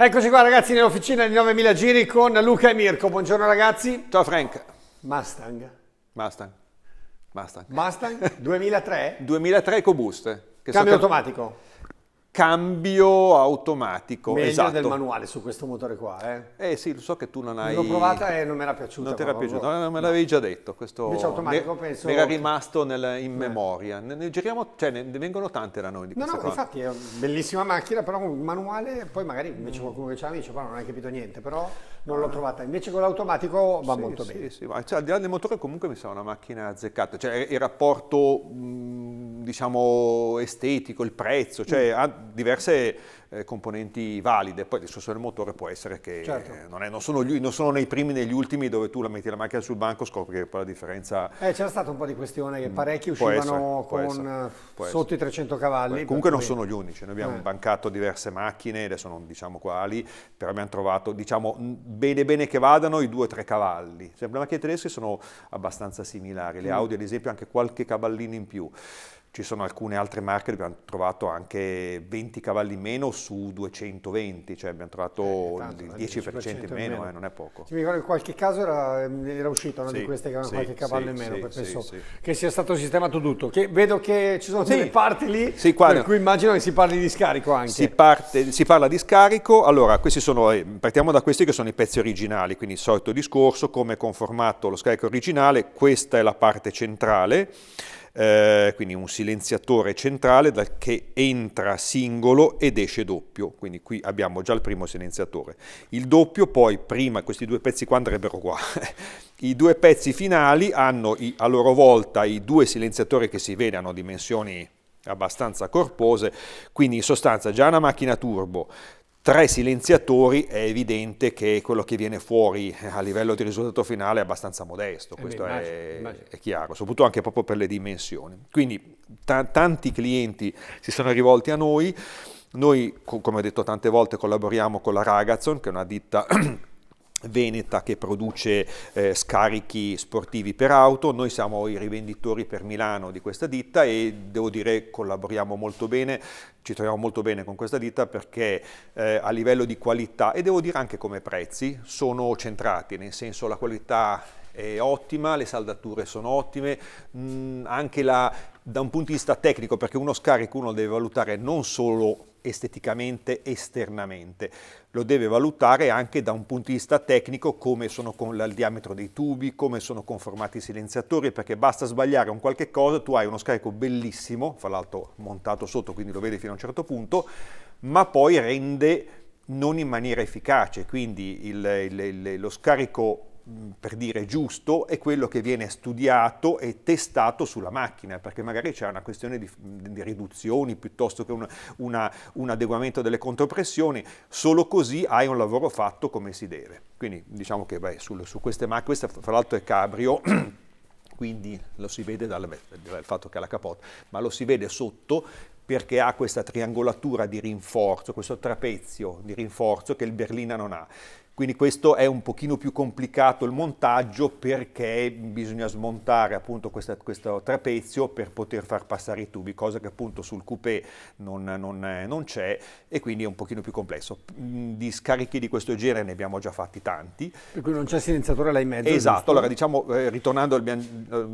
Eccoci qua ragazzi nell'officina di 9000 giri con Luca e Mirko. Buongiorno ragazzi. Ciao Frank. Mustang. Mustang. Mustang. Mustang 2003? 2003 EcoBoost. Cambio so automatico cambio automatico. Meglio esatto. del manuale su questo motore qua, eh? Eh sì, lo so che tu non hai... L'ho provata e non mi era piaciuta. Non ti era piaciuta, non me l'avevi no. già detto. Questo Invece automatico ne, penso... Mi era rimasto nel, in Beh. memoria. Ne, ne, giriamo, cioè ne, ne, vengono tante da noi di No, no, qua. infatti è una bellissima macchina, però un manuale, poi magari invece qualcuno che ce l'ha dice, ma non hai capito niente, però non l'ho ah. trovata. Invece con l'automatico va sì, molto sì, bene. Sì, sì, cioè, al di là del motore comunque mi sa una macchina azzeccata. Cioè il rapporto... Mh, mm, diciamo, estetico, il prezzo, cioè mm. ha diverse eh, componenti valide. Poi il discorso del motore può essere che certo. non, è, non, sono gli, non, sono nei primi negli ultimi dove tu la metti la macchina sul banco scopri che poi la differenza... Eh, c'era stata un po' di questione che mm, parecchi uscivano essere, con sotto i 300 cavalli. comunque non sono gli unici, noi abbiamo eh. bancato diverse macchine, adesso non diciamo quali, però abbiamo trovato, diciamo, bene bene che vadano i 2-3 cavalli. Sempre cioè, le macchine tedesche sono abbastanza similari, le mm. Audi ad esempio anche qualche cavallino in più. Ci sono alcune altre marche dove abbiamo trovato anche 20 cavalli in meno su 220, cioè abbiamo trovato eh, il 10%, in meno, Eh, non è poco. Sì, mi ricordo che qualche caso era, mm, era uscito una sì, di queste che avevano sì, qualche cavallo in meno, penso che sia stato sistemato tutto. Che vedo che ci sono delle parti lì, per cui immagino che si parli di scarico anche. Si, parte, si parla di scarico, allora questi sono, eh, partiamo da questi che sono i pezzi originali, quindi il solito discorso, come conformato lo scarico originale, questa è la parte centrale. Eh, quindi un silenziatore centrale che entra singolo ed esce doppio, quindi qui abbiamo già il primo silenziatore. Il doppio poi prima, questi due pezzi qua andrebbero qua, i due pezzi finali hanno i, a loro volta i due silenziatori che si vedono dimensioni abbastanza corpose, quindi in sostanza già una macchina turbo, tre silenziatori è evidente che quello che viene fuori eh, a livello di risultato finale è abbastanza modesto, eh questo beh, immagino, è, immagino. è, chiaro, soprattutto anche proprio per le dimensioni. Quindi tanti clienti si sono rivolti a noi, noi come ho detto tante volte collaboriamo con la Ragazon che è una ditta Veneta che produce eh, scarichi sportivi per auto, noi siamo i rivenditori per Milano di questa ditta e devo dire collaboriamo molto bene, ci troviamo molto bene con questa ditta perché eh, a livello di qualità e devo dire anche come prezzi sono centrati, nel senso la qualità è ottima, le saldature sono ottime, mh, mm, anche la, da un punto di vista tecnico perché uno scarico uno deve valutare non solo esteticamente esternamente. Lo deve valutare anche da un punto di vista tecnico come sono con il diametro dei tubi, come sono conformati i silenziatori, perché basta sbagliare un qualche cosa, tu hai uno scarico bellissimo, fra l'altro montato sotto, quindi lo vedi fino a un certo punto, ma poi rende non in maniera efficace, quindi il, il, il, lo scarico Mm, per dire giusto è quello che viene studiato e testato sulla macchina, perché magari c'è una questione di, di riduzioni piuttosto che un, una, un, adeguamento delle contropressioni, solo così hai un lavoro fatto come si deve. Quindi diciamo che beh, sul, su queste macchine, questa fra l'altro è cabrio, quindi lo si vede dal, dal fatto che ha la capote ma lo si vede sotto perché ha questa triangolatura di rinforzo, questo trapezio di rinforzo che il berlina non ha quindi questo è un pochino più complicato il montaggio perché bisogna smontare appunto questa, questo trapezio per poter far passare i tubi, cosa che appunto sul coupé non, non, eh, non c'è e quindi è un pochino più complesso. Mm, di scarichi di questo genere ne abbiamo già fatti tanti. Per cui non c'è silenziatore là in mezzo. Esatto, giusto? allora diciamo, eh, ritornando, eh,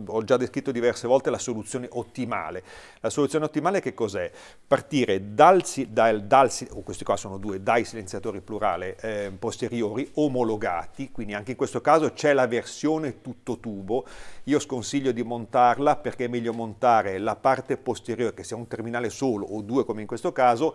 ho già descritto diverse volte la soluzione ottimale. La soluzione ottimale che cos'è? Partire dal, dal, dal oh, questi qua sono due, dai silenziatori plurale eh, posteriori motori omologati, quindi anche in questo caso c'è la versione tutto tubo. Io sconsiglio di montarla perché è meglio montare la parte posteriore, che sia un terminale solo o due come in questo caso,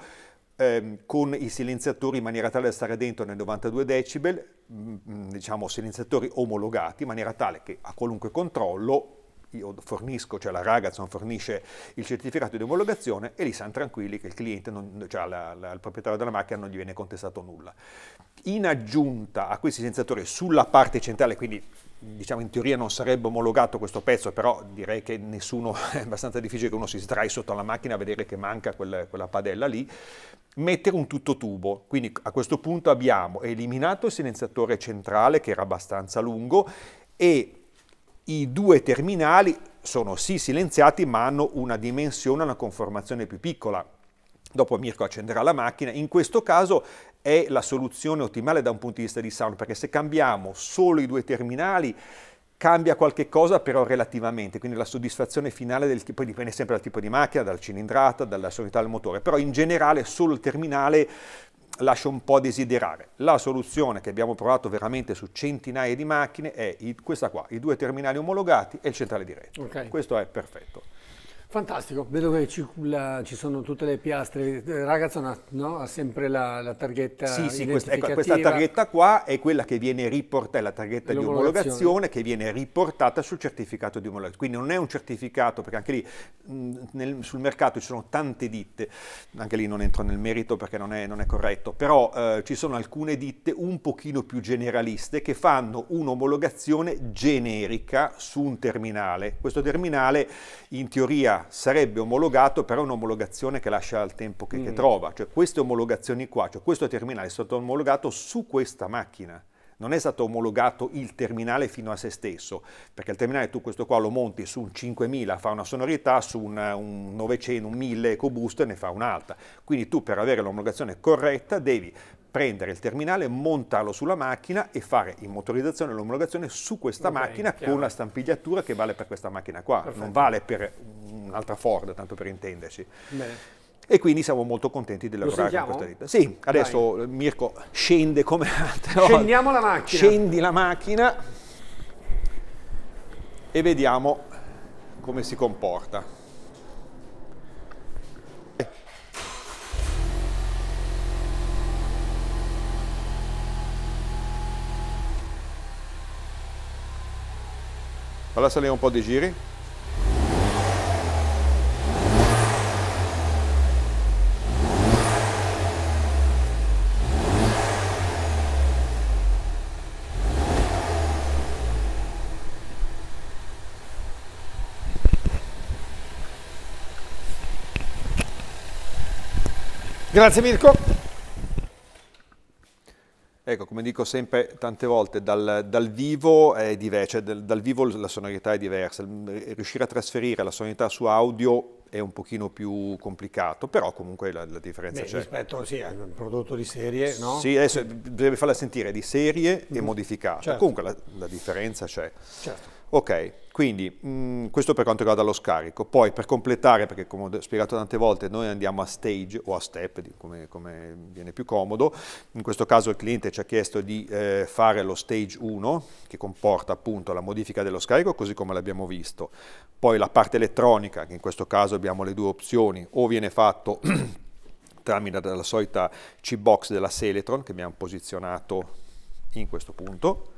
ehm, con i silenziatori in maniera tale da stare dentro nei 92 decibel, mh, mm, mm, diciamo silenziatori omologati, in maniera tale che a qualunque controllo io fornisco, cioè la Ragazon fornisce il certificato di omologazione e lì siamo tranquilli che il cliente, non, cioè la, la, il proprietario della macchina non gli viene contestato nulla. In aggiunta a questi sensatori sulla parte centrale, quindi diciamo in teoria non sarebbe omologato questo pezzo, però direi che nessuno, è abbastanza difficile che uno si sdrai sotto la macchina a vedere che manca quella, quella padella lì, mettere un tutto tubo, quindi a questo punto abbiamo eliminato il silenziatore centrale che era abbastanza lungo e i due terminali sono sì silenziati ma hanno una dimensione, una conformazione più piccola. Dopo Mirko accenderà la macchina, in questo caso è la soluzione ottimale da un punto di vista di sound perché se cambiamo solo i due terminali cambia qualche cosa però relativamente, quindi la soddisfazione finale del tipo, dipende sempre dal tipo di macchina, dal cilindrata, dalla sonorità del motore, però in generale solo il terminale lascia un po' desiderare. La soluzione che abbiamo provato veramente su centinaia di macchine è questa qua, i due terminali omologati e il centrale di rete. Okay. Questo è perfetto. Fantastico, vedo che ci, la, ci, sono tutte le piastre, eh, Ragazzona no? ha sempre la, la targhetta Sì, sì questa, ecco, questa, targhetta qua è quella che viene riportata, è la targhetta di omologazione che viene riportata sul certificato di omologazione, quindi non è un certificato perché anche lì nel, sul mercato ci sono tante ditte, anche lì non entro nel merito perché non è, non è corretto, però eh, ci sono alcune ditte un pochino più generaliste che fanno un'omologazione generica su un terminale, questo terminale in teoria sarebbe omologato, però è un'omologazione che lascia il tempo che, mm. che, trova, cioè queste omologazioni qua, cioè questo terminale è stato omologato su questa macchina. Non è stato omologato il terminale fino a se stesso, perché il terminale tu questo qua lo monti su un 5000, fa una sonorità, su un, un 900, un 1000 EcoBoost ne fa un'altra. Quindi tu per avere l'omologazione corretta devi prendere il terminale, montarlo sulla macchina e fare in motorizzazione l'omologazione su questa okay, macchina chiaro. con la stampigliatura che vale per questa macchina qua, Perfetto. non vale per un'altra Ford, tanto per intenderci. Bene. E quindi siamo molto contenti di lavorare con questa ditta. Sì, adesso Dai. Mirko scende come altre Scendiamo la macchina. Scendi la macchina e vediamo come si comporta. Falla saliamo un po' di giri. Grazie Mirko. Ecco, come dico sempre tante volte, dal, dal vivo è diverso, cioè dal, dal, vivo la sonorità è diversa, riuscire a trasferire la sonorità su audio è un pochino più complicato, però comunque la, la differenza Beh, c'è. Rispetto sì, a prodotto di serie, no? Sì, adesso bisogna farla sentire di serie mm. e mhm. modificata, certo. comunque la, la differenza c'è. Certo. Ok, quindi mh, mm, questo per quanto riguarda lo scarico. Poi per completare, perché come ho spiegato tante volte, noi andiamo a stage o a step, come, come viene più comodo. In questo caso il cliente ci ha chiesto di eh, fare lo stage 1, che comporta appunto la modifica dello scarico, così come l'abbiamo visto. Poi la parte elettronica, che in questo caso abbiamo le due opzioni, o viene fatto tramite la solita C-box della Seletron, che abbiamo posizionato in questo punto,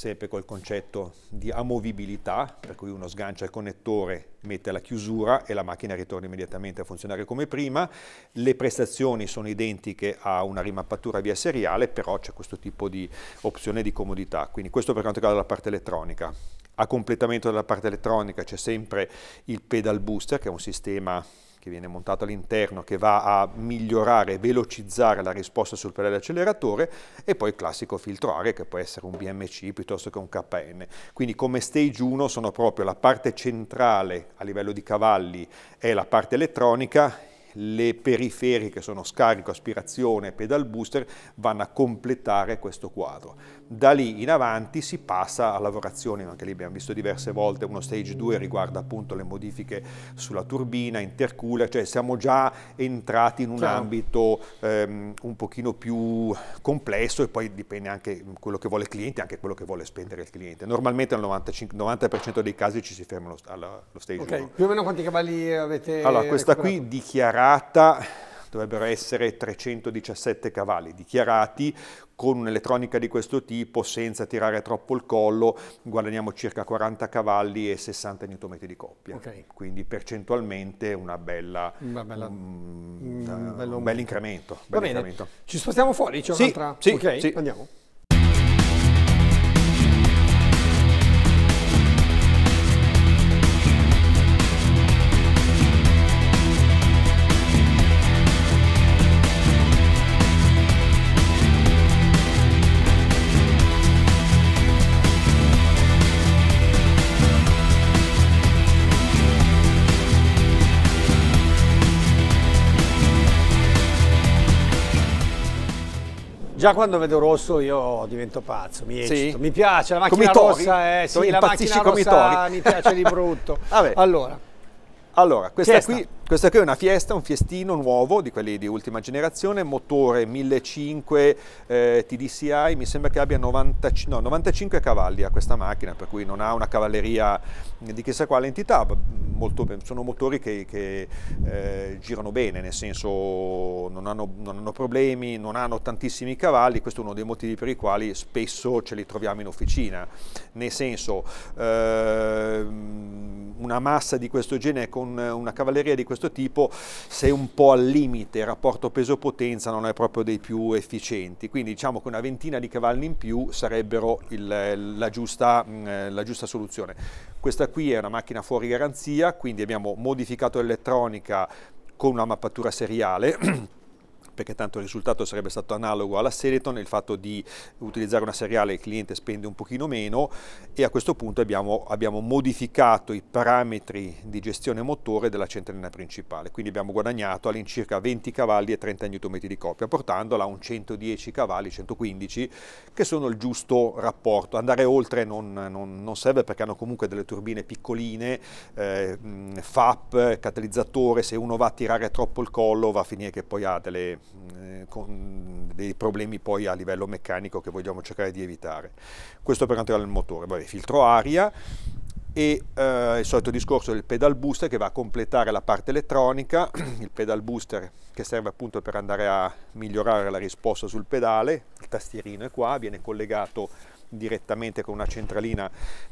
sempre col concetto di amovibilità, per cui uno sgancia il connettore, mette la chiusura e la macchina ritorna immediatamente a funzionare come prima. Le prestazioni sono identiche a una rimappatura via seriale, però c'è questo tipo di opzione di comodità. Quindi questo per quanto riguarda la parte elettronica. A completamento della parte elettronica c'è sempre il pedal booster, che è un sistema che viene montato all'interno, che va a migliorare, velocizzare la risposta sul pedale acceleratore e poi il classico filtro aria che può essere un BMC piuttosto che un KN. Quindi come stage 1 sono proprio la parte centrale a livello di cavalli e la parte elettronica, le periferiche sono scarico, aspirazione e pedal booster vanno a completare questo quadro. Da lì in avanti si passa a lavorazioni, anche lì abbiamo visto diverse volte, uno stage 2 riguarda appunto le modifiche sulla turbina, intercooler, cioè siamo già entrati in un Chiaro. ambito ehm, un pochino più complesso e poi dipende anche quello che vuole il cliente, anche quello che vuole spendere il cliente. Normalmente nel 95, 90% dei casi ci si ferma allo, allo stage 1. Più o meno quanti cavalli avete? Allora, questa qui dichiara dichiarata dovrebbero essere 317 cavalli dichiarati, con un'elettronica di questo tipo, senza tirare troppo il collo, guadagniamo circa 40 cavalli e 60 Nm di coppia. Okay. Quindi percentualmente una bella, una bella, um, un, bello, un, bel incremento. Bel incremento. Ci spostiamo fuori? C'è sì, un'altra? Sì, okay, sì. andiamo. Già quando vedo rosso io divento pazzo, mi eccito. Sì. Mi piace la macchina rossa, eh, sì, la macchina rossa mi piace di brutto. allora, allora, questa qui, questa qui, è una Fiesta, un fiestino nuovo di quelli di ultima generazione, motore 1500 eh, TDCI, mi sembra che abbia 90, no, 95 cavalli a questa macchina, per cui non ha una cavalleria di chissà quale entità, molto, sono motori che, che eh, girano bene, nel senso non hanno, non hanno, problemi, non hanno tantissimi cavalli, questo è uno dei motivi per i quali spesso ce li troviamo in officina, nel senso eh, una massa di questo genere È con eh, una cavalleria di questo tipo sei un po' al limite, il rapporto peso-potenza non è proprio dei più efficienti, quindi diciamo che una ventina di cavalli in più sarebbero il, la, giusta, mm, eh, la giusta soluzione. Questa qui è una macchina fuori garanzia, quindi abbiamo modificato l'elettronica con una mappatura seriale perché tanto il risultato sarebbe stato analogo alla Seleton, il fatto di utilizzare una seriale il cliente spende un pochino meno e a questo punto abbiamo, abbiamo modificato i parametri di gestione motore della centralina principale, quindi abbiamo guadagnato all'incirca 20 cavalli e 30 Nm di coppia, portandola a un 110 cavalli, 115, che sono il giusto rapporto. Andare oltre non, non, non serve perché hanno comunque delle turbine piccoline, eh, FAP, catalizzatore, se uno va a tirare troppo il collo va a finire che poi ha delle, eh, con dei problemi poi a livello meccanico che vogliamo cercare di evitare. Questo per quanto riguarda il motore, Vabbè, filtro aria e eh, il solito discorso del pedal booster che va a completare la parte elettronica, il pedal booster che serve appunto per andare a migliorare la risposta sul pedale, il tastierino è qua, viene collegato direttamente con una centralina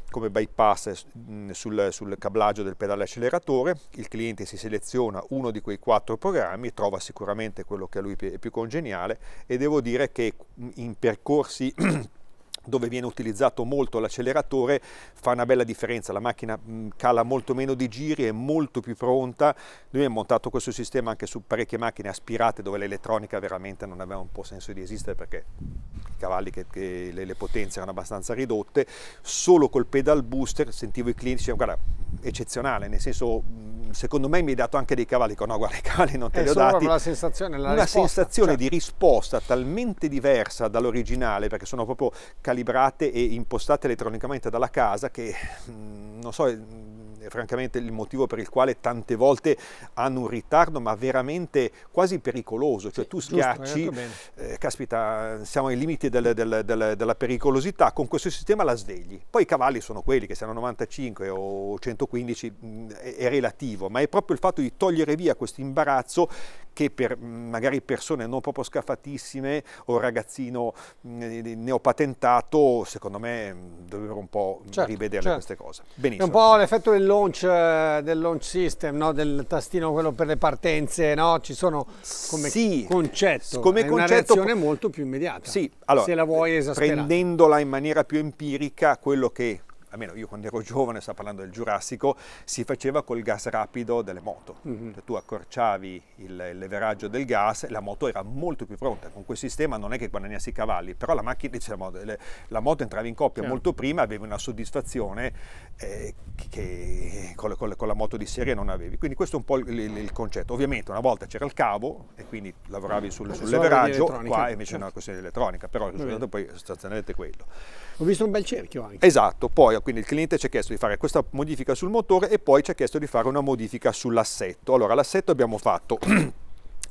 come bypass eh, mm, sul, sul cablaggio del pedale acceleratore, il cliente si seleziona uno di quei quattro programmi, trova sicuramente quello che a lui è più congeniale e devo dire che mm, in percorsi dove viene utilizzato molto l'acceleratore fa una bella differenza, la macchina mm, cala molto meno di giri, è molto più pronta, noi abbiamo montato questo sistema anche su parecchie macchine aspirate dove l'elettronica veramente non aveva un po' senso di esistere perché cavalli che, che le, le, potenze erano abbastanza ridotte, solo col pedal booster sentivo i clinici, cioè, guarda, eccezionale, nel senso secondo me mi hai dato anche dei cavalli, no guarda i cavalli non te eh, li ho dati, la sensazione, la una risposta, sensazione cioè. di risposta talmente diversa dall'originale perché sono proprio calibrate e impostate elettronicamente dalla casa che non so francamente il motivo per il quale tante volte hanno un ritardo, ma veramente quasi pericoloso. Cioè tu schiacci, eh, caspita, siamo ai limiti del, del, del, della pericolosità, con questo sistema la svegli. Poi i cavalli sono quelli che siano 95 o 115 mh, mm, è, è relativo, ma è proprio il fatto di togliere via questo imbarazzo che per magari persone non proprio scafatissime o ragazzino mm, neopatentato, secondo me mm, dovrebbero un po' certo, rivedere certo. queste cose. Benissimo. È un po' l'effetto del launch, eh, del launch system, no? del tastino quello per le partenze, no? ci sono come sì, concetto, come è concetto, una reazione molto più immediata, sì, allora, se la vuoi esasperare. Prendendola in maniera più empirica, quello che almeno io quando ero giovane, sto parlando del Giurassico, si faceva col gas rapido delle moto. Mm -hmm. tu accorciavi il, il, leveraggio del gas e la moto era molto più pronta. Con quel sistema non è che guadagnassi i cavalli, però la, macchina, cioè moto, le, la moto entrava in coppia certo. molto prima, avevi una soddisfazione eh, che con, con, con, la moto di serie non avevi. Quindi questo è un po' il, il, il concetto. Ovviamente una volta c'era il cavo e quindi lavoravi sul, sul leveraggio, qua invece certo. è una certo. questione elettronica, però il risultato poi sostanzialmente è quello. Ho visto un bel cerchio anche. Esatto, poi modifica, quindi il cliente ci ha chiesto di fare questa modifica sul motore e poi ci ha chiesto di fare una modifica sull'assetto. Allora, l'assetto abbiamo fatto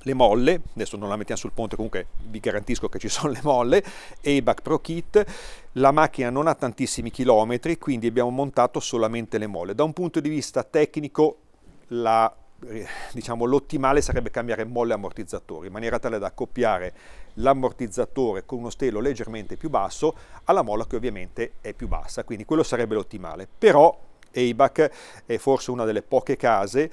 le molle, adesso non la mettiamo sul ponte, comunque vi garantisco che ci sono le molle, e back Pro Kit, la macchina non ha tantissimi chilometri, quindi abbiamo montato solamente le molle. Da un punto di vista tecnico la eh, diciamo, l'ottimale sarebbe cambiare molle ammortizzatori in maniera tale da accoppiare l'ammortizzatore con uno stelo leggermente più basso alla molla che ovviamente è più bassa, quindi quello sarebbe l'ottimale. Però ABAC è forse una delle poche case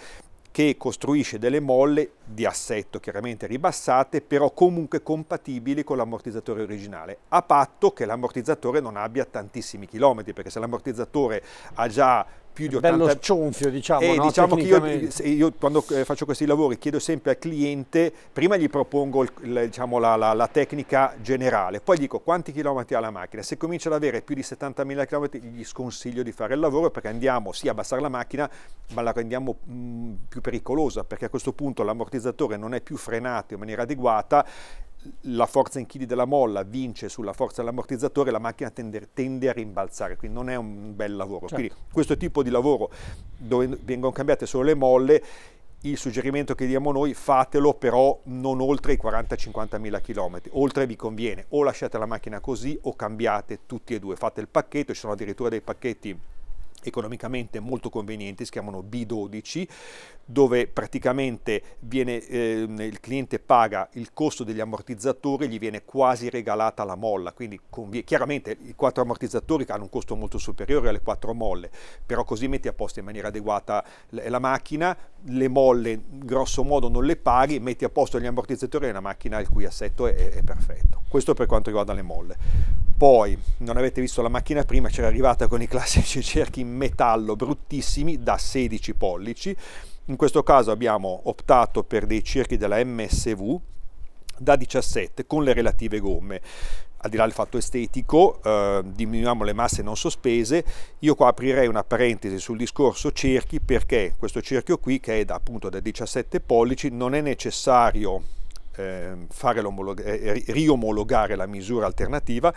che costruisce delle molle di assetto chiaramente ribassate, però comunque compatibili con l'ammortizzatore originale, a patto che l'ammortizzatore non abbia tantissimi chilometri, perché se l'ammortizzatore ha già più di 80 bello cionfio diciamo e eh, no? diciamo che io, io, quando eh, faccio questi lavori chiedo sempre al cliente prima gli propongo il, diciamo, la, la, la, tecnica generale poi dico quanti chilometri ha la macchina se comincia ad avere più di 70.000 km gli sconsiglio di fare il lavoro perché andiamo sì a abbassare la macchina ma la rendiamo mh, mm, più pericolosa perché a questo punto l'ammortizzatore non è più frenato in maniera adeguata la forza in chili della molla vince sulla forza dell'ammortizzatore, la macchina tende, tende, a rimbalzare, quindi non è un bel lavoro. Certo. Quindi questo tipo di lavoro dove vengono cambiate solo le molle, il suggerimento che diamo noi fatelo però non oltre i 40-50 mila km, oltre vi conviene o lasciate la macchina così o cambiate tutti e due, fate il pacchetto, ci sono addirittura dei pacchetti economicamente molto convenienti, si chiamano B12, dove praticamente viene, eh, il cliente paga il costo degli ammortizzatori, e gli viene quasi regalata la molla, quindi chiaramente i quattro ammortizzatori hanno un costo molto superiore alle quattro molle, però così metti a posto in maniera adeguata la macchina, le molle grosso modo non le paghi, metti a posto gli ammortizzatori e la macchina il cui assetto è, è perfetto. Questo per quanto riguarda le molle. Poi, non avete visto la macchina prima, c'era arrivata con i classici cerchi in metallo bruttissimi da 16 pollici. In questo caso abbiamo optato per dei cerchi della MSV da 17 con le relative gomme al di là del fatto estetico, eh, diminuiamo le masse non sospese, io qua aprirei una parentesi sul discorso cerchi perché questo cerchio qui che è da, appunto da 17 pollici non è necessario Ehm, eh, riomologare la misura alternativa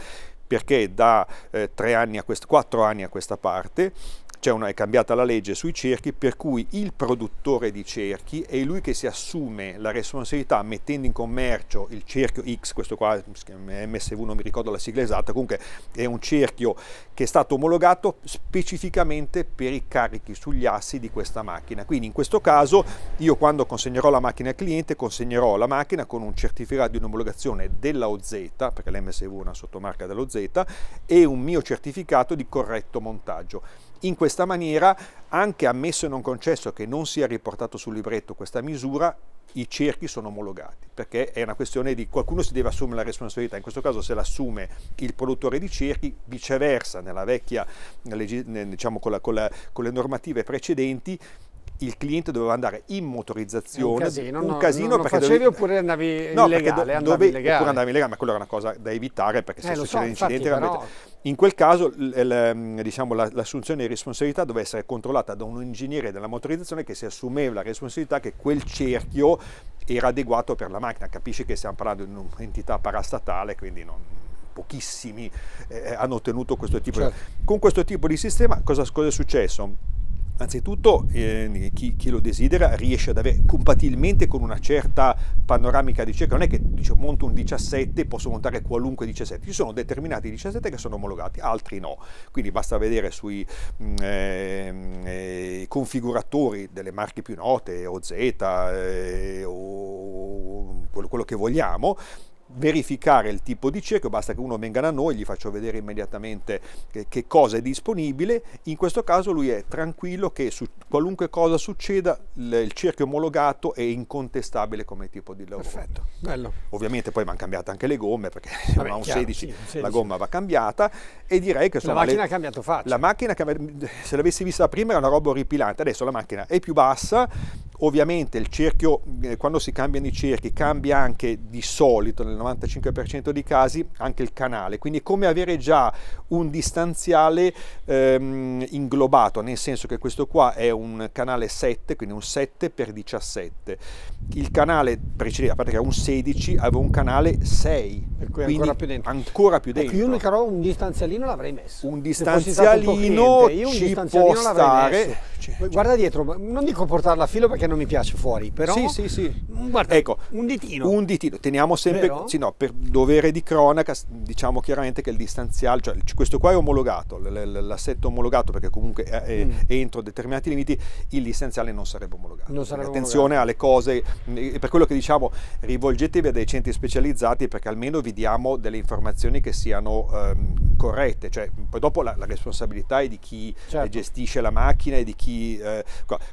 perché da eh, anni quest- quattro anni a questa parte una, è cambiata la legge sui cerchi per cui il produttore di cerchi è lui che si assume la responsabilità mettendo in commercio il cerchio X, questo qua MSV non mi ricordo la sigla esatta, comunque è un cerchio che è stato omologato specificamente per i carichi sugli assi di questa macchina. Quindi in questo caso io quando consegnerò la macchina al cliente consegnerò la macchina con un certificato di omologazione della OZ, perché l'MSV è una sottomarca dell'OZ, e un mio certificato di corretto montaggio. In questa maniera, anche ammesso e non concesso che non sia riportato sul libretto questa misura, i cerchi sono omologati, perché è una questione di qualcuno si deve assumere la responsabilità, in questo caso se l'assume il produttore di cerchi, viceversa nella vecchia, diciamo con, la, con, la, con le normative precedenti, il cliente doveva andare in motorizzazione, un casino, un casino no, perché facevi dovevi, oppure andavi no, illegale, do, dove, illegale. oppure andavi illegale, ma quella era una cosa da evitare perché eh, se eh, succede so, un incidente infatti, veramente... In quel caso ehm, diciamo, l'assunzione di responsabilità doveva essere controllata da un ingegnere della motorizzazione che si assumeva la responsabilità che quel cerchio era adeguato per la macchina. Capisci che stiamo parlando di un'entità parastatale, quindi non, pochissimi eh, hanno ottenuto questo tipo certo. di... Con questo tipo di sistema cosa, cosa è successo? Anzitutto eh, chi, chi, lo desidera riesce ad avere compatibilmente con una certa panoramica di ricerca, non è che dice, monto un 17 e posso montare qualunque 17, ci sono determinati 17 che sono omologati, altri no, quindi basta vedere sui mm, ehm, eh, configuratori delle marche più note, OZ eh, o quello, quello che vogliamo, verificare il tipo di cerchio, basta che uno venga da noi, gli faccio vedere immediatamente che, che cosa è disponibile, in questo caso lui è tranquillo che su qualunque cosa succeda il, il cerchio omologato è incontestabile come tipo di lavoro. Perfetto, bello. Ovviamente poi vanno cambiate anche le gomme perché Vabbè, un, chiaro, 16, sì, un 16, la gomma va cambiata e direi che... La macchina le, ha cambiato faccia. La macchina, se l'avessi vista prima era una roba orripilante, adesso la macchina è più bassa, Ovviamente il cerchio, eh, quando si cambiano i cerchi, cambia anche di solito, nel 95% dei casi, anche il canale. Quindi è come avere già un distanziale ehm, inglobato, nel senso che questo qua è un canale 7, quindi un 7x17. Il canale precedente, a parte che era un 16, aveva un canale 6, quindi ancora più dentro. Ancora più dentro. Ecco, io mi caro un distanzialino l'avrei messo. Un distanzialino un io un ci distanzialino può stare, messo piace. Certo. Guarda dietro, non dico portarla a filo perché non mi piace fuori, però... Sì, sì, sì. Guarda, ecco, un ditino. Un ditino. Teniamo sempre... Vero? Sì, no, per dovere di cronaca diciamo chiaramente che il distanziale, cioè questo qua è omologato, l'assetto omologato perché comunque è, mm. entro determinati limiti, il distanziale non sarebbe omologato. Non sarebbe Attenzione omologato. alle cose, per quello che diciamo, rivolgetevi a dei centri specializzati perché almeno vi diamo delle informazioni che siano ehm, corrette, cioè poi dopo la, la responsabilità è di chi certo. gestisce la macchina e di chi eh,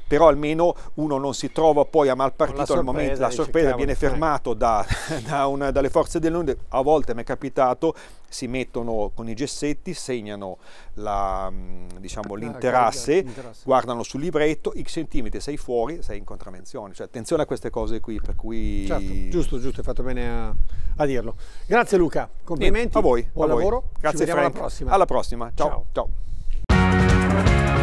però almeno uno non si trova poi a mal partito al momento, la sorpresa viene eh. fermato da, da una, dalle forze dell'ordine, a volte mi è capitato si mettono con i gessetti, segnano mm, diciamo, ah, l'interasse, diciamo, guardano sul libretto, x centimetri sei fuori, sei in contravenzione. Cioè, attenzione a queste cose qui, per cui... Certo, giusto, giusto, hai fatto bene a, a, dirlo. Grazie Luca, complimenti, a voi, buon a lavoro, voi. grazie Frank. alla prossima. Alla prossima, ciao. ciao. ciao.